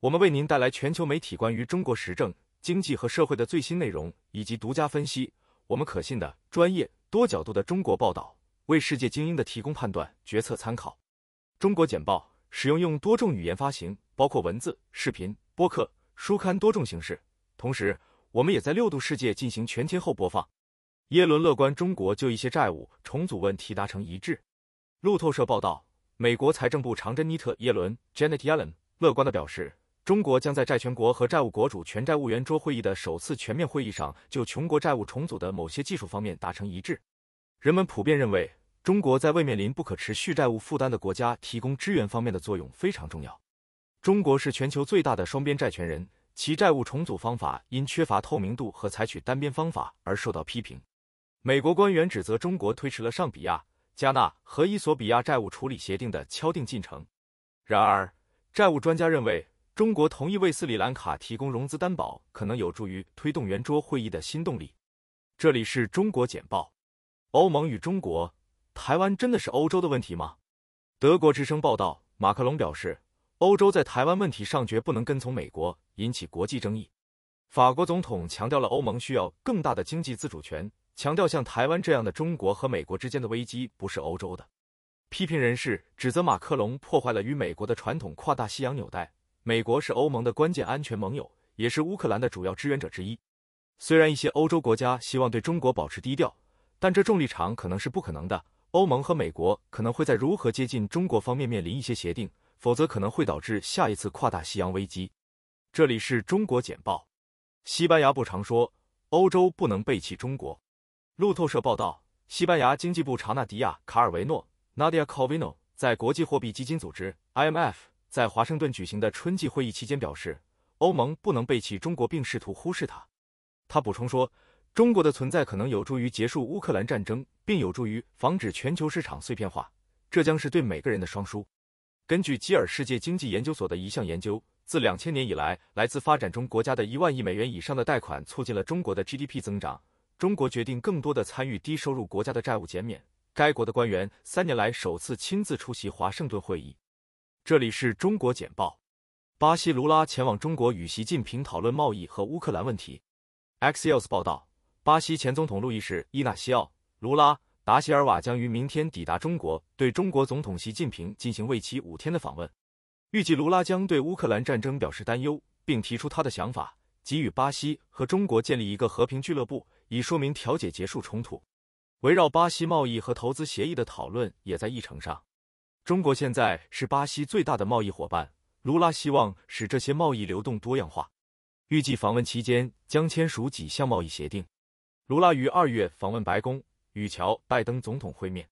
我们为您带来全球媒体关于中国时政、经济和社会的最新内容以及独家分析。我们可信的、专业、多角度的中国报道，为世界精英的提供判断、决策参考。中国简报使用用多种语言发行，包括文字、视频、播客、书刊多种形式。同时，我们也在六度世界进行全天候播放。耶伦乐观，中国就一些债务重组问题达成一致。路透社报道，美国财政部长珍妮特·耶伦 （Janet Yellen） 乐观地表示。中国将在债权国和债务国主权债务圆桌会议的首次全面会议上就穷国债务重组的某些技术方面达成一致。人们普遍认为，中国在为面临不可持续债务负担的国家提供支援方面的作用非常重要。中国是全球最大的双边债权人，其债务重组方法因缺乏透明度和采取单边方法而受到批评。美国官员指责中国推迟了上比亚、加纳和伊索比亚债务处理协定的敲定进程。然而，债务专家认为。中国同意为斯里兰卡提供融资担保，可能有助于推动圆桌会议的新动力。这里是中国简报。欧盟与中国，台湾真的是欧洲的问题吗？德国之声报道，马克龙表示，欧洲在台湾问题上绝不能跟从美国，引起国际争议。法国总统强调了欧盟需要更大的经济自主权，强调像台湾这样的中国和美国之间的危机不是欧洲的。批评人士指责马克龙破坏了与美国的传统跨大西洋纽带。美国是欧盟的关键安全盟友，也是乌克兰的主要支援者之一。虽然一些欧洲国家希望对中国保持低调，但这重立场可能是不可能的。欧盟和美国可能会在如何接近中国方面面临一些协定，否则可能会导致下一次跨大西洋危机。这里是中国简报。西班牙部常说：“欧洲不能背弃中国。”路透社报道，西班牙经济部查纳迪亚·卡尔维诺 （Nadia Calvino） 在国际货币基金组织 （IMF）。在华盛顿举行的春季会议期间表示，欧盟不能背弃中国并试图忽视它。他补充说，中国的存在可能有助于结束乌克兰战争，并有助于防止全球市场碎片化，这将是对每个人的双输。根据基尔世界经济研究所的一项研究，自两千年以来，来自发展中国家的一万亿美元以上的贷款促进了中国的 GDP 增长。中国决定更多的参与低收入国家的债务减免。该国的官员三年来首次亲自出席华盛顿会议。这里是中国简报。巴西卢拉前往中国与习近平讨论贸易和乌克兰问题。Axios 报道，巴西前总统路易士·伊纳西奥·卢拉·达希尔瓦将于明天抵达中国，对中国总统习近平进行为期五天的访问。预计卢拉将对乌克兰战争表示担忧，并提出他的想法，给予巴西和中国建立一个和平俱乐部，以说明调解结束冲突。围绕巴西贸易和投资协议的讨论也在议程上。中国现在是巴西最大的贸易伙伴。卢拉希望使这些贸易流动多样化。预计访问期间将签署几项贸易协定。卢拉于二月访问白宫，与乔·拜登总统会面。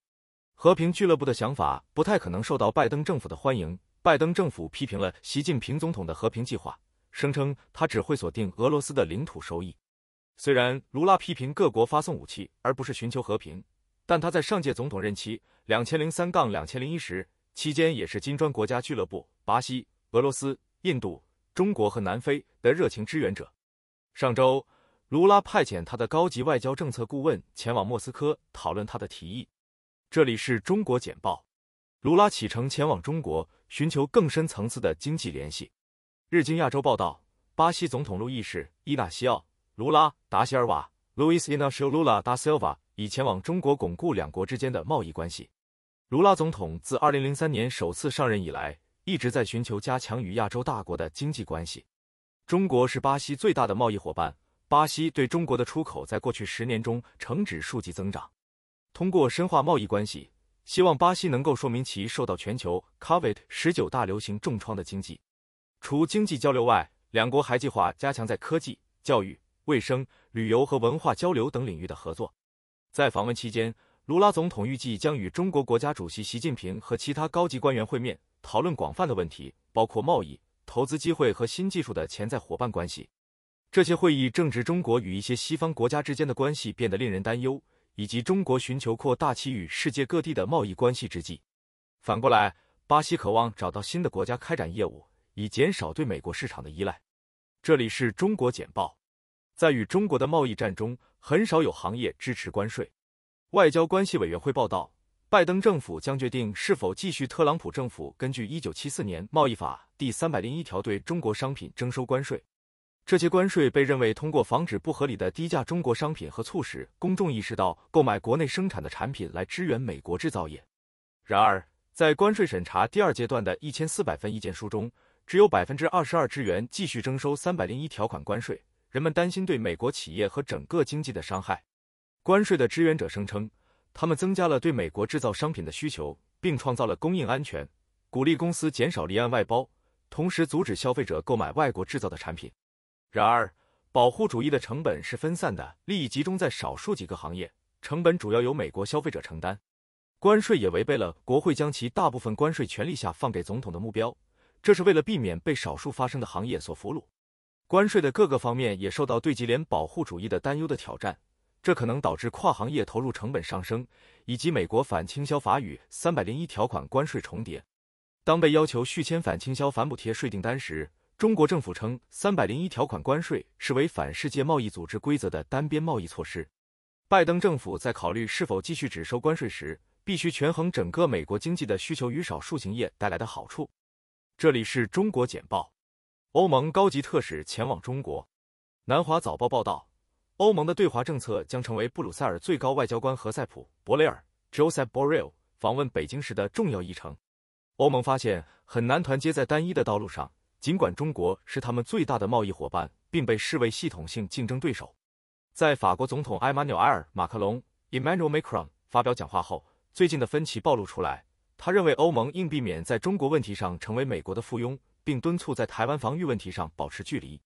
和平俱乐部的想法不太可能受到拜登政府的欢迎。拜登政府批评了习近平总统的和平计划，声称他只会锁定俄罗斯的领土收益。虽然卢拉批评各国发送武器，而不是寻求和平。但他在上届总统任期（两千零三杠两千零一十）期间，也是金砖国家俱乐部（巴西、俄罗斯、印度、中国和南非）的热情支援者。上周，卢拉派遣他的高级外交政策顾问前往莫斯科讨论他的提议。这里是中国简报：卢拉启程前往中国，寻求更深层次的经济联系。日经亚洲报道，巴西总统路易士·伊纳西奥·卢拉·达西尔瓦。路易斯·纳西 d 卢拉·达· l 尔瓦已前往中国巩固两国之间的贸易关系。卢拉总统自2003年首次上任以来，一直在寻求加强与亚洲大国的经济关系。中国是巴西最大的贸易伙伴，巴西对中国的出口在过去十年中呈指数级增长。通过深化贸易关系，希望巴西能够说明其受到全球 Covid-19 大流行重创的经济。除经济交流外，两国还计划加强在科技、教育。卫生、旅游和文化交流等领域的合作。在访问期间，卢拉总统预计将与中国国家主席习近平和其他高级官员会面，讨论广泛的问题，包括贸易、投资机会和新技术的潜在伙伴关系。这些会议正值中国与一些西方国家之间的关系变得令人担忧，以及中国寻求扩大其与世界各地的贸易关系之际。反过来，巴西渴望找到新的国家开展业务，以减少对美国市场的依赖。这里是中国简报。在与中国的贸易战中，很少有行业支持关税。外交关系委员会报道，拜登政府将决定是否继续特朗普政府根据《一九七四年贸易法》第三百零一条对中国商品征收关税。这些关税被认为通过防止不合理的低价中国商品和促使公众意识到购买国内生产的产品来支援美国制造业。然而，在关税审查第二阶段的一千四百份意见书中，只有百分之二十二支援继续征收三百零一条款关税。人们担心对美国企业和整个经济的伤害。关税的支援者声称，他们增加了对美国制造商品的需求，并创造了供应安全，鼓励公司减少离岸外包，同时阻止消费者购买外国制造的产品。然而，保护主义的成本是分散的，利益集中在少数几个行业，成本主要由美国消费者承担。关税也违背了国会将其大部分关税权力下放给总统的目标，这是为了避免被少数发生的行业所俘虏。关税的各个方面也受到对吉联保护主义的担忧的挑战，这可能导致跨行业投入成本上升，以及美国反倾销法与三百零一条款关税重叠。当被要求续签反倾销反补贴税订单时，中国政府称三百零一条款关税是违反世界贸易组织规则的单边贸易措施。拜登政府在考虑是否继续只收关税时，必须权衡整个美国经济的需求与少数行业带来的好处。这里是中国简报。欧盟高级特使前往中国。南华早报报道，欧盟的对华政策将成为布鲁塞尔最高外交官何塞普·博雷尔 （Josep h Borrell） 访问北京时的重要议程。欧盟发现很难团结在单一的道路上，尽管中国是他们最大的贸易伙伴，并被视为系统性竞争对手。在法国总统埃马纽埃尔·马克龙 （Emmanuel Macron） 发表讲话后，最近的分歧暴露出来。他认为欧盟应避免在中国问题上成为美国的附庸。并敦促在台湾防御问题上保持距离。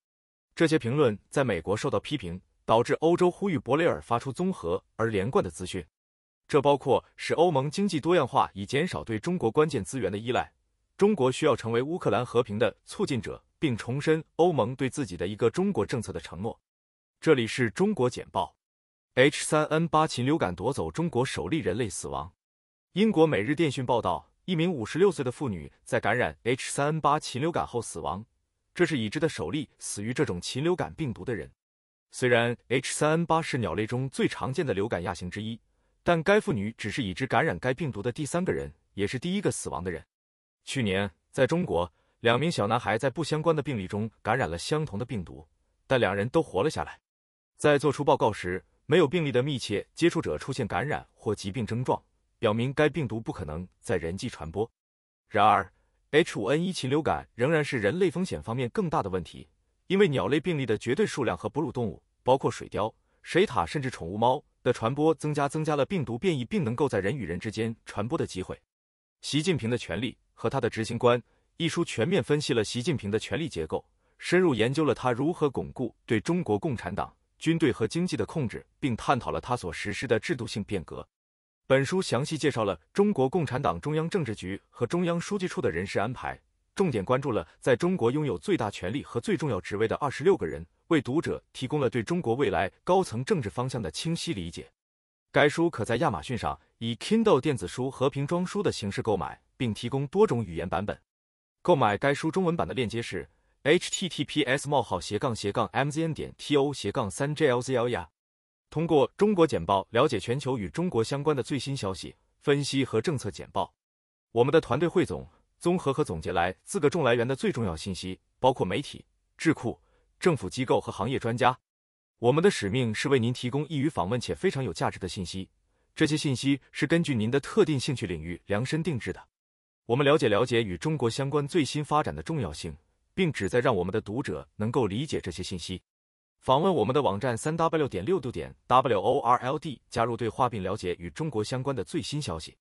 这些评论在美国受到批评，导致欧洲呼吁博雷尔发出综合而连贯的资讯。这包括使欧盟经济多样化，以减少对中国关键资源的依赖。中国需要成为乌克兰和平的促进者，并重申欧盟对自己的一个中国政策的承诺。这里是中国简报。H 三 N 八禽流感夺走中国首例人类死亡。英国《每日电讯报》报道。一名56岁的妇女在感染 H3N8 禽流感后死亡，这是已知的首例死于这种禽流感病毒的人。虽然 H3N8 是鸟类中最常见的流感亚型之一，但该妇女只是已知感染该病毒的第三个人，也是第一个死亡的人。去年在中国，两名小男孩在不相关的病例中感染了相同的病毒，但两人都活了下来。在做出报告时，没有病例的密切接触者出现感染或疾病症状。表明该病毒不可能在人际传播。然而，H 五 N 一禽流感仍然是人类风险方面更大的问题，因为鸟类病例的绝对数量和哺乳动物，包括水貂、水獭，甚至宠物猫的传播增加，增加了病毒变异并能够在人与人之间传播的机会。习近平的权力和他的执行官一书全面分析了习近平的权力结构，深入研究了他如何巩固对中国共产党、军队和经济的控制，并探讨了他所实施的制度性变革。本书详细介绍了中国共产党中央政治局和中央书记处的人事安排，重点关注了在中国拥有最大权力和最重要职位的二十六个人，为读者提供了对中国未来高层政治方向的清晰理解。该书可在亚马逊上以 Kindle 电子书和平装书的形式购买，并提供多种语言版本。购买该书中文版的链接是：https://mz.n 号斜斜杠杠点 to 斜杠三 j l z 幺呀。通过中国简报了解全球与中国相关的最新消息、分析和政策简报。我们的团队汇总、综合和总结来自各种来源的最重要信息，包括媒体、智库、政府机构和行业专家。我们的使命是为您提供易于访问且非常有价值的信息，这些信息是根据您的特定兴趣领域量身定制的。我们了解了解与中国相关最新发展的重要性，并旨在让我们的读者能够理解这些信息。访问我们的网站 w w 度点 w o r o d，加入对话并了解与中国相关的最新消息。